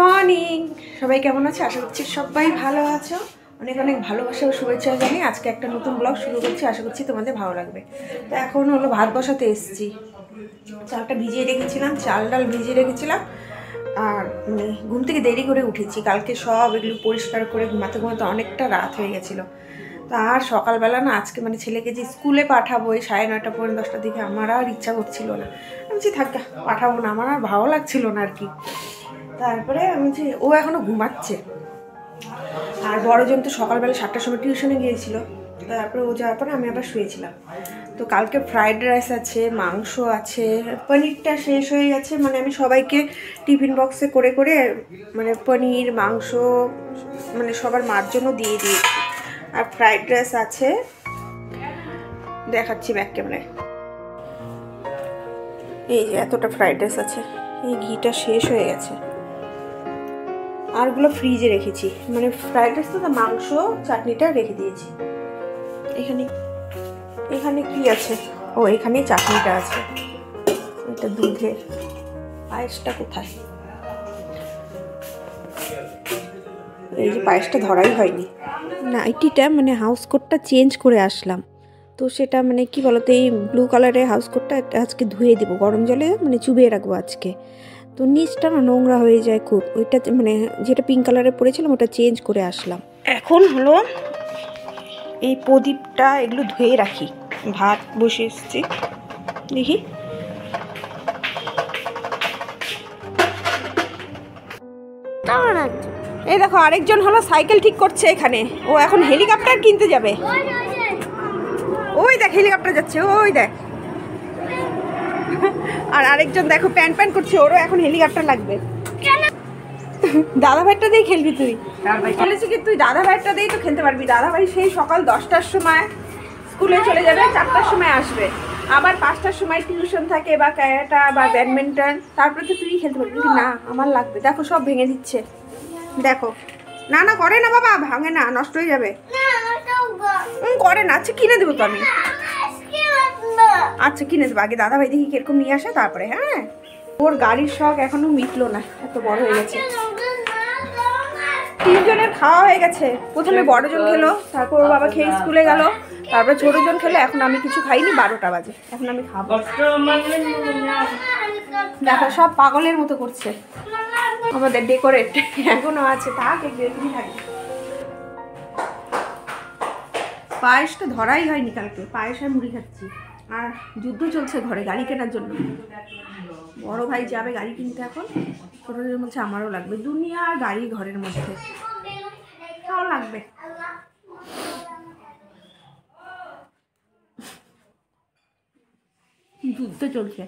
Morning সবাই কেমন আছে আশা করছি সবাই ভালো আছো অনেক অনেক ভালোবাসা ও শুভেচ্ছা জানিয়ে আজকে একটা নতুন ব্লগ শুরু করছি আশা করছি তোমাদের ভালো লাগবে তো এখন হলো ভাত বসাতে এসেছি চালটা ভিজিয়ে রেখেছিলাম চাল ডাল ভিজিয়ে রেখেছিলাম আর মানে ঘুম থেকে দেরি করে উঠেছি কালকে সব এগুলো পরিষ্কার করে ঘুমাতে ঘুমাতে অনেকটা রাত হয়ে গেছিলো তো আর সকালবেলা না আজকে মানে ছেলেকে যে স্কুলে পাঠাবো এই সাড়ে নয়টা পর্যন্ত দশটার দিকে আমার আর ইচ্ছা করছিল না আমি যে থাকা পাঠাবো না আমার আর ভালো লাগছিল না আর কি তারপরে আমি যে ও এখনো ঘুমাচ্ছে আর বড়জন তো সকালবেলা সাতটার সময় টিউশনে গিয়েছিলো তারপরে ও যাওয়ার পরে আমি আবার শুয়েছিলাম তো কালকে ফ্রাইড রাইস আছে মাংস আছে পনিরটা শেষ হয়ে গেছে মানে আমি সবাইকে টিফিন বক্সে করে করে মানে পনির মাংস মানে সবার মার জন্য দিয়ে দিয়েছি আর ফ্রাইড রাইস আছে দেখাচ্ছি ব্যাক ক্যামেরায় এই যে এতটা ফ্রাইড রাইস আছে এই ঘিটা শেষ হয়ে গেছে আরগুলো ফ্রিজে রেখেছি মানে ফ্রাইড রাইস তো মাংস চাটনিটা রেখে দিয়েছি এখানে এখানে কি আছে ও এখানে চাটনিটা আছে এটা দুধের পায়েসটা কোথায় এই যে পায়েসটা ধরাই হয়নি নাইটিটা মানে হাউস কোটটা চেঞ্জ করে আসলাম তো সেটা মানে কি বলতো এই ব্লু কালারের হাউস কোটটা আজকে ধুয়ে দেবো গরম জলে মানে চুবিয়ে রাখবো আজকে তো নিচটা না নোংরা হয়ে যায় খুব ওইটা মানে যেটা পিঙ্ক কালারে পরেছিলাম ওটা চেঞ্জ করে আসলাম এখন হলো এই প্রদীপটা এগুলো ধুয়ে রাখি ভাত বসে এসছি দেখি এই দেখো আরেকজন হলো সাইকেল ঠিক করছে এখানে ও এখন হেলিকপ্টার কিনতে যাবে ওই দেখ হেলিকপ্টার যাচ্ছে ওই দেখ আর আরেকজন দেখো প্যান্ট প্যান্ট করছে ওরও এখন হেলিকপ্টার লাগবে দাদা ভাইটা দিয়ে খেলবি তুই বলেছি কি তুই দাদা ভাইটা দিয়েই তো খেলতে পারবি দাদা ভাই সেই সকাল দশটার সময় স্কুলে চলে যাবে চারটার সময় আসবে আবার পাঁচটার সময় টিউশন থাকে বা ক্যারাটা বা ব্যাডমিন্টন তারপরে তো তুই খেলতে পারবি না আমার লাগবে দেখো সব ভেঙে দিচ্ছে দেখো না না করে না বাবা ভাঙে না নষ্ট হয়ে যাবে করে না আচ্ছা কিনে দেবো তো আমি আচ্ছা কিনে দেবো আগে দাদা ভাই দেখি কিরকম নিয়ে আসে তারপরে হ্যাঁ ওর গাড়ির শখ এখনো মিটলো না এত বড় হয়ে গেছে তিনজনের খাওয়া হয়ে গেছে প্রথমে আচ্ছা, জন খেলো তারপর ওর বাবা আচ্ছা, খেয়ে স্কুলে গেল তারপরে জন খেলো এখন আমি কিছু খাইনি বারোটা বাজে এখন আমি খাবো মানে দেখো সব পাগলের মতো করছে আমাদের ডেকোরেট এখনো আছে তা একটু পায়েসটা ধরাই হয়নি কালকে পায়েস আর মুড়ি খাচ্ছি আর যুদ্ধ চলছে ঘরে গাড়ি কেনার জন্য বড় ভাই যাবে গাড়ি কিনতে এখন ছোটোদের মধ্যে আমারও লাগবে দুনিয়া আর গাড়ি ঘরের মধ্যে তাও লাগবে যুদ্ধ চলছে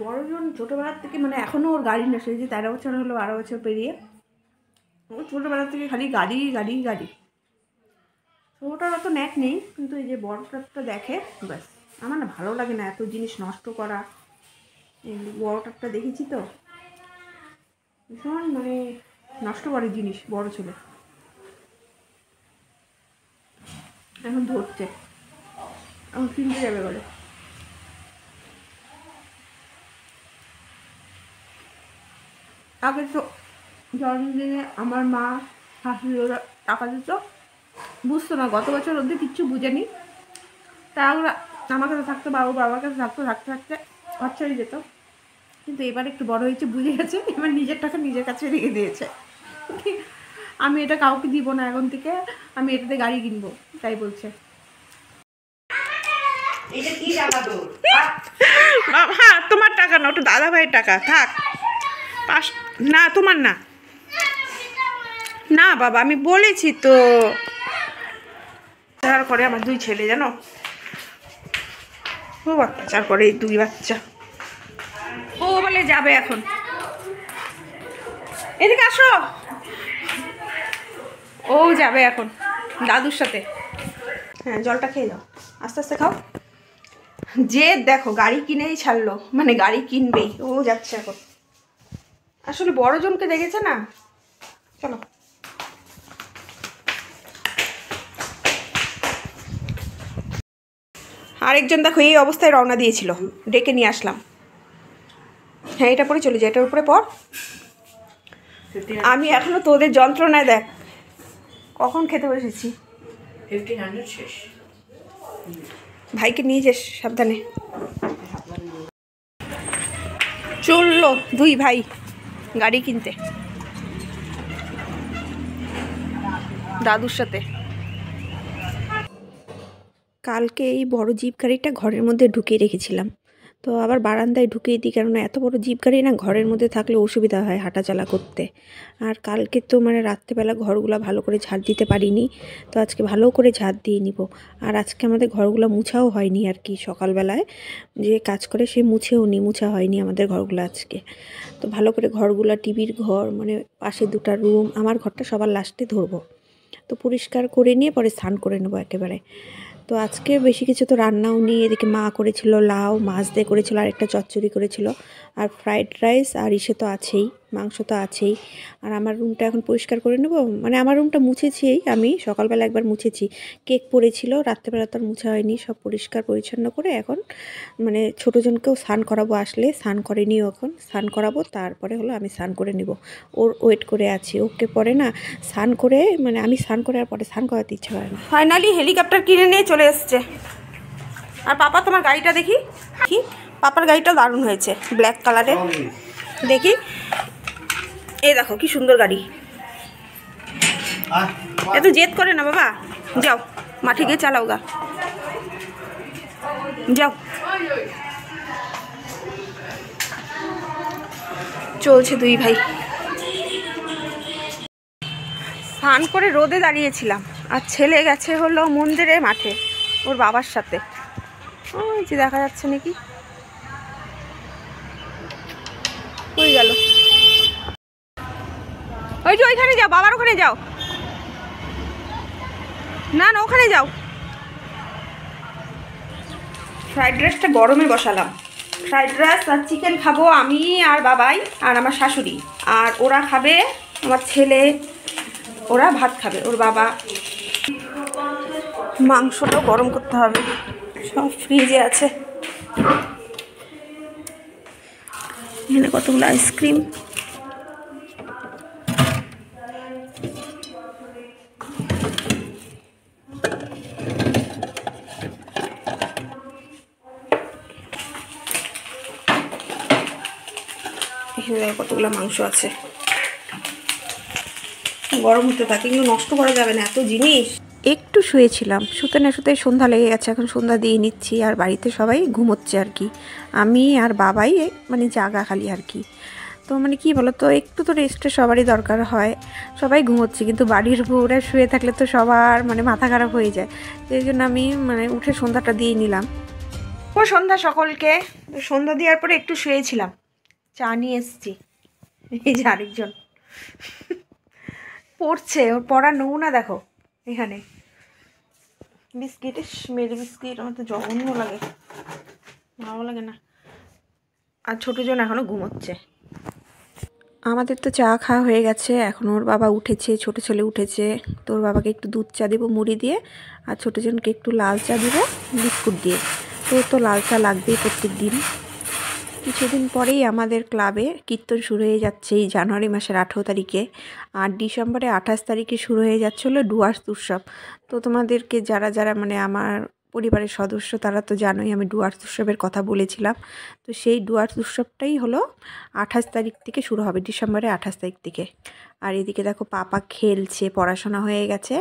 বড়জন ছোটোবেলার থেকে মানে এখনও ওর গাড়ি না সেই যে তেরো বছর হলো বারো বছর পেরিয়ে ও ছোটোবেলার থেকে খালি গাড়ি গাড়ি গাড়ি ওটার অত ন্যাক নেই কিন্তু এই যে বড়টারটা দেখে ব্যাস আমার না ভালো লাগে না এত জিনিস নষ্ট করা এই বড়টারটা দেখেছি তো ভীষণ মানে নষ্ট করে জিনিস বড় ছেলে এখন ধরছে এখন কিনতে যাবে বলে আগে তো জন্মদিনে আমার মা শাশুড়ি ওরা টাকা দিত বুঝতো না গত বছর অবধি কিচ্ছু বুঝেনি তা আমরা আমার কাছে থাকতো বাবু বাবার কাছে থাকতো থাকতে থাকতে হচ্ছাড়ি যেত কিন্তু এবার একটু বড় হয়েছে বুঝে গেছে এবার নিজের টাকা নিজের কাছে রেখে দিয়েছে আমি এটা কাউকে দিব না এখন থেকে আমি এটাতে গাড়ি কিনবো তাই বলছে হ্যাঁ তোমার টাকা না ওটা দাদা ভাইয়ের টাকা থাক না তোমার না না বাবা আমি বলেছি তো তারপরে করে আমার দুই ছেলে জানো ও অত্যাচার করে এই দুই বাচ্চা ও বলে যাবে এখন এদিকে আসো ও যাবে এখন দাদুর সাথে হ্যাঁ জলটা খেয়ে যাও আস্তে আস্তে খাও যে দেখো গাড়ি কিনেই ছাড়লো মানে গাড়ি কিনবেই ও যাচ্ছে এখন আসলে বড়জনকে দেখেছে না চলো আরেকজন দেখো এই অবস্থায় রওনা দিয়েছিল ডেকে নিয়ে আসলাম হ্যাঁ এটা পরে চলে যায় এটার উপরে পর আমি এখনও তোদের যন্ত্রণায় দেখ কখন খেতে বসেছি ভাইকে নিয়ে যাস সাবধানে চললো দুই ভাই গাড়ি কিনতে দাদুর সাথে কালকে এই বড় জিপ গাড়িটা ঘরের মধ্যে ঢুকিয়ে রেখেছিলাম তো আবার বারান্দায় ঢুকিয়ে দিই কেননা এত বড় জিপ গাড়ি না ঘরের মধ্যে থাকলে অসুবিধা হয় হাঁটাচলা করতে আর কালকে তো মানে রাত্রেবেলা ঘরগুলো ভালো করে ঝাড় দিতে পারিনি তো আজকে ভালো করে ঝাড় দিয়ে নিব আর আজকে আমাদের ঘরগুলো মুছাও হয়নি আর কি সকালবেলায় যে কাজ করে সে মুছেও নি মুছা হয়নি আমাদের ঘরগুলো আজকে তো ভালো করে ঘরগুলো টিভির ঘর মানে পাশে দুটা রুম আমার ঘরটা সবার লাস্টে ধরবো তো পরিষ্কার করে নিয়ে পরে স্নান করে নেবো একেবারে তো আজকে বেশি কিছু তো রান্নাও নেই এদিকে মা করেছিল লাউ মাছ দিয়ে করেছিল আর একটা চচ্চড়ি করেছিল আর ফ্রাইড রাইস আর ইসে তো আছেই মাংস তো আছেই আর আমার রুমটা এখন পরিষ্কার করে নেব মানে আমার রুমটা মুছেছি আমি সকালবেলা একবার মুছেছি কেক পড়েছিল রাত্রেবেলা তো আর মুছা হয়নি সব পরিষ্কার পরিচ্ছন্ন করে এখন মানে ছোটোজনকেও স্নান করাবো আসলে স্নান করেনি এখন স্নান করাবো তারপরে হলো আমি স্নান করে নিব ওর ওয়েট করে আছি ওকে পরে না স্নান করে মানে আমি স্নান করে আর পরে স্নান করাতে ইচ্ছা করে না ফাইনালি হেলিকপ্টার কিনে নিয়ে চলে এসছে আর পাপা তোমার গাড়িটা দেখি কি পাপার গাড়িটা দারুণ হয়েছে ব্ল্যাক কালারের দেখি এ দেখো কি সুন্দর গাড়ি এত জেদ করে না বাবা যাও মাঠে গিয়ে চালাও গা যাও চলছে দুই ভাই স্নান করে রোদে দাঁড়িয়েছিলাম আর ছেলে গেছে হলো মন্দিরে মাঠে ওর বাবার সাথে ওই যে দেখা যাচ্ছে নাকি ওই যে ওইখানে যাও বাবার ওখানে যাও না না ওখানে যাও ফ্রাইড রাইসটা গরমে বসালাম ফ্রাইড রাইস আর চিকেন খাবো আমি আর বাবাই আর আমার শাশুড়ি আর ওরা খাবে আমার ছেলে ওরা ভাত খাবে ওর বাবা মাংসটাও গরম করতে হবে সব ফ্রিজে আছে এখানে কতগুলো আইসক্রিম কতগুলো মাংস আছে গরম হতে থাকে কিন্তু নষ্ট করা যাবে না এত জিনিস একটু শুয়েছিলাম শুতে না শুতে সন্ধ্যা লেগে গেছে এখন সন্ধ্যা দিয়ে নিচ্ছি আর বাড়িতে সবাই ঘুমোচ্ছে আর কি আমি আর বাবাই মানে জাগা খালি আর কি তো মানে কি বলো তো একটু তো রেস্টের সবারই দরকার হয় সবাই ঘুমোচ্ছে কিন্তু বাড়ির বউরা শুয়ে থাকলে তো সবার মানে মাথা খারাপ হয়ে যায় সেই জন্য আমি মানে উঠে সন্ধ্যাটা দিয়ে নিলাম ও সন্ধ্যা সকলকে সন্ধ্যা দেওয়ার পরে একটু শুয়েছিলাম চা নিয়ে এসছি এই যে আরেকজন পড়ছে ওর পড়া নমুনা দেখো এখানে বিস্কিটে মেরি বিস্কিট আমার তো জঘন্য লাগে ভালো লাগে না আর ছোটো জন এখনও ঘুমোচ্ছে আমাদের তো চা খাওয়া হয়ে গেছে এখন ওর বাবা উঠেছে ছোট ছেলে উঠেছে তোর বাবাকে একটু দুধ চা দেবো মুড়ি দিয়ে আর ছোটো জনকে একটু লাল চা দেবো বিস্কুট দিয়ে তোর তো লাল চা লাগবেই প্রত্যেক দিন কিছুদিন পরেই আমাদের ক্লাবে কীর্তন শুরু হয়ে যাচ্ছে এই জানুয়ারি মাসের আঠেরো তারিখে আর ডিসেম্বরে আঠাশ তারিখে শুরু হয়ে যাচ্ছিলো ডুয়ার্স উৎসব তো তোমাদেরকে যারা যারা মানে আমার পরিবারের সদস্য তারা তো জানোই আমি ডুয়ার্স উৎসবের কথা বলেছিলাম তো সেই ডুয়ার্স উৎসবটাই হলো আঠাশ তারিখ থেকে শুরু হবে ডিসেম্বরে আঠাশ তারিখ থেকে আর এদিকে দেখো পাপা খেলছে পড়াশোনা হয়ে গেছে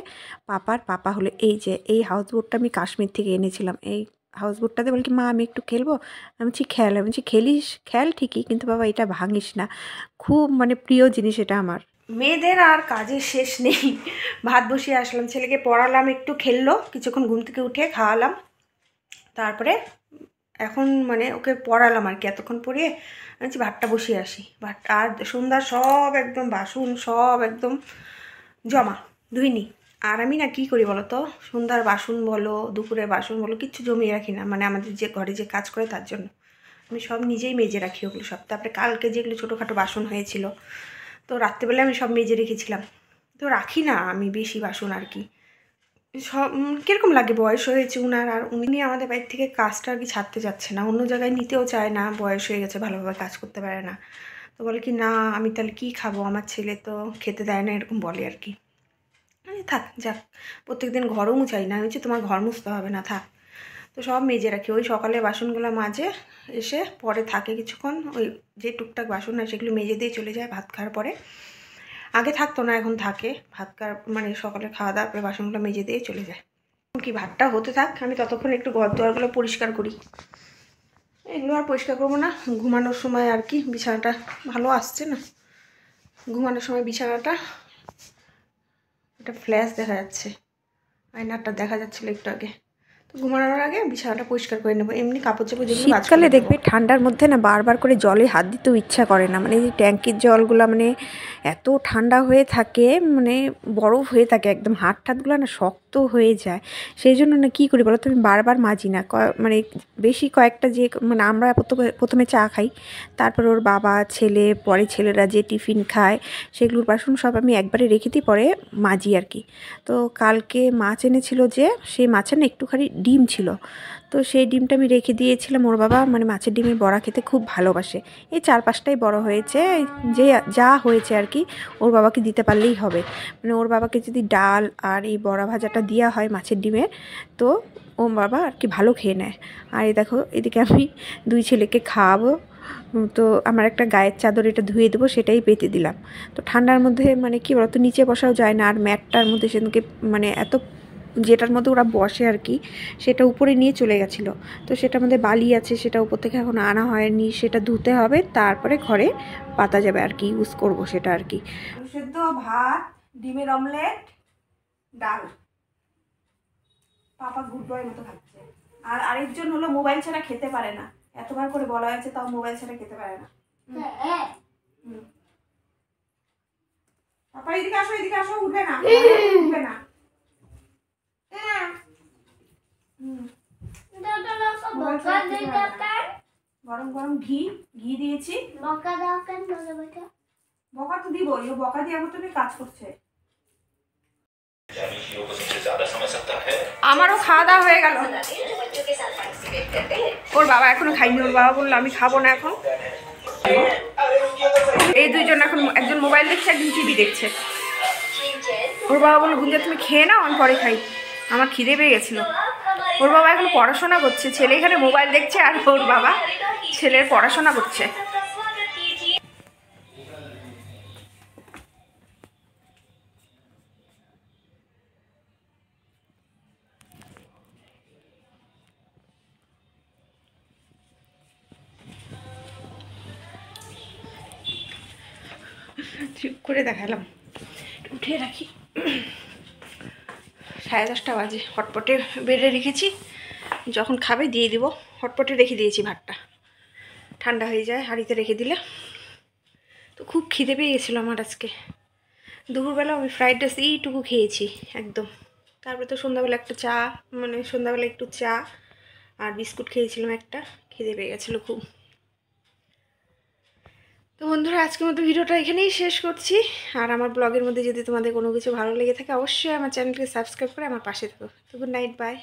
পাপার পাপা হলো এই যে এই হাউস বোটটা আমি কাশ্মীর থেকে এনেছিলাম এই হাউস বোটটাতে বলে কি মা আমি একটু খেলবো আমি বলছি খেল আমি বলছি খেলিস খেল ঠিকই কিন্তু বাবা এটা ভাঙিস না খুব মানে প্রিয় জিনিস এটা আমার মেয়েদের আর কাজের শেষ নেই ভাত বসিয়ে আসলাম ছেলেকে পড়ালাম একটু খেললো কিছুক্ষণ ঘুম থেকে উঠে খাওয়ালাম তারপরে এখন মানে ওকে পড়ালাম আর কি এতক্ষণ পড়িয়ে আমি ভাতটা বসিয়ে আসি ভাত আর সন্ধ্যা সব একদম বাসন সব একদম জমা ধুইনি আর আমি না কী করি বলো তো সন্ধ্যার বাসন বলো দুপুরের বাসন বলো কিচ্ছু জমিয়ে রাখি না মানে আমাদের যে ঘরে যে কাজ করে তার জন্য আমি সব নিজেই মেজে রাখি ওগুলো সব তারপরে কালকে যেগুলো ছোটোখাটো বাসন হয়েছিল তো রাত্রেবেলা আমি সব মেজে রেখেছিলাম তো রাখি না আমি বেশি বাসন আর কি সব কীরকম লাগে বয়স হয়েছে উনার আর উনি আমাদের বাড়ির থেকে কাজটা আর কি ছাড়তে যাচ্ছে না অন্য জায়গায় নিতেও চায় না বয়স হয়ে গেছে ভালোভাবে কাজ করতে পারে না তো বলে কি না আমি তাহলে কি খাবো আমার ছেলে তো খেতে দেয় না এরকম বলে আর কি থাক যাক প্রত্যেক দিন ঘরও মুছাই না হচ্ছে তোমার ঘর মুছতে হবে না থাক তো সব মেজে রাখি ওই সকালে বাসনগুলো মাজে এসে পরে থাকে কিছুক্ষণ ওই যে টুকটাক বাসন হয় সেগুলো মেজে দিয়ে চলে যায় ভাত খাওয়ার পরে আগে থাকতো না এখন থাকে ভাত খাওয়ার মানে সকালে খাওয়া দাওয়ার পরে বাসনগুলো মেজে দিয়ে চলে যায় কি ভাতটা হতে থাক আমি ততক্ষণ একটু ঘর দোয়ারগুলো পরিষ্কার করি এগুলো আর পরিষ্কার করবো না ঘুমানোর সময় আর কি বিছানাটা ভালো আসছে না ঘুমানোর সময় বিছানাটা একটা ফ্ল্যাশ দেখা যাচ্ছে আয়নাটা দেখা যাচ্ছিল একটু আগে ঘুমানোর আগে বিছানাটা পরিষ্কার করে নেবো এমনি কাপড় চাপড় যেগুলো শীতকালে দেখবে ঠান্ডার মধ্যে না বারবার করে জলে হাত দিতেও ইচ্ছা করে না মানে এই ট্যাঙ্কির জলগুলো মানে এত ঠান্ডা হয়ে থাকে মানে বরফ হয়ে থাকে একদম হাত টাতগুলো না শক্ত হয়ে যায় সেই জন্য না কী করি বলো আমি বারবার মাজি না মানে বেশি কয়েকটা যে মানে আমরা প্রথমে চা খাই তারপর ওর বাবা ছেলে পরে ছেলেরা যে টিফিন খায় সেগুলোর বাসন সব আমি একবারে রেখে দিই পরে মাজি আর কি তো কালকে মাছ এনেছিল যে সেই মাছের না একটুখানি ডিম ছিল তো সেই ডিমটা আমি রেখে দিয়েছিলাম ওর বাবা মানে মাছের ডিমের বড়া খেতে খুব ভালোবাসে এই চার পাঁচটাই বড় হয়েছে যে যা হয়েছে আর কি ওর বাবাকে দিতে পারলেই হবে মানে ওর বাবাকে যদি ডাল আর এই বড়া ভাজাটা দেওয়া হয় মাছের ডিমের তো ও বাবা আর কি ভালো খেয়ে নেয় আর এই দেখো এদিকে আমি দুই ছেলেকে খাওয়াবো তো আমার একটা গায়ের চাদর এটা ধুয়ে দেবো সেটাই পেতে দিলাম তো ঠান্ডার মধ্যে মানে কি বলতো নিচে বসাও যায় না আর ম্যাটটার মধ্যে সেদিনকে মানে এত যেটার মধ্যে ওরা বসে আর কি সেটা উপরে নিয়ে চলে গেছিলো তো সেটার মধ্যে বালি আছে সেটা উপর থেকে এখন আনা হয়নি সেটা ধুতে হবে তারপরে ঘরে পাতা যাবে আর কি ইউজ করব সেটা আর কি সেদ্ধ ভাত ডিমের অমলেট ডাল পাপা গুড় বয়ের মতো খাচ্ছে আর আরেকজন হলো মোবাইল ছাড়া খেতে পারে না এতবার করে বলা হয়েছে তাও মোবাইল ছাড়া খেতে পারে না পাপা এদিকে আসো এদিকে আসো উঠবে না উঠবে না হ্যাঁ। গরম গরম ঘি ঘি দিয়েছি বকা তো দিবই ও বকা দিয়ে আমার কাজ করছে আমারও খাওয়া দাওয়া হয়ে গেল ওর বাবা এখনো খাইনি ওর বাবা বললো আমি খাবো না এখন এই দুইজন এখন একজন মোবাইল দেখছে একজন টিভি দেখছে ওর বাবা বললো গুঞ্জা তুমি খেয়ে নাও আমি পরে খাই আমার খিদে পেয়ে গেছিলো ওর বাবা এখন পড়াশোনা করছে ছেলে এখানে মোবাইল দেখছে আর ওর বাবা ছেলের পড়াশোনা করছে চুপ করে দেখালাম উঠে রাখি সাড়ে দশটা বাজে হটপটে বেড়ে রেখেছি যখন খাবে দিয়ে দিব হটপটে রেখে দিয়েছি ভাতটা ঠান্ডা হয়ে যায় হাঁড়িতে রেখে দিলে তো খুব খিদে পেয়ে গেছিলো আমার আজকে দুপুরবেলা আমি ফ্রাইড রাইস এইটুকু খেয়েছি একদম তারপরে তো সন্ধ্যাবেলা একটা চা মানে সন্ধ্যাবেলা একটু চা আর বিস্কুট খেয়েছিলাম একটা খিদে পেয়ে গেছিলো খুব তো বন্ধুরা আজকের মতো ভিডিওটা এখানেই শেষ করছি আর আমার ব্লগের মধ্যে যদি তোমাদের কোনো কিছু ভালো লেগে থাকে অবশ্যই আমার চ্যানেলকে সাবস্ক্রাইব করে আমার পাশে থাকো তো গুড নাইট বাই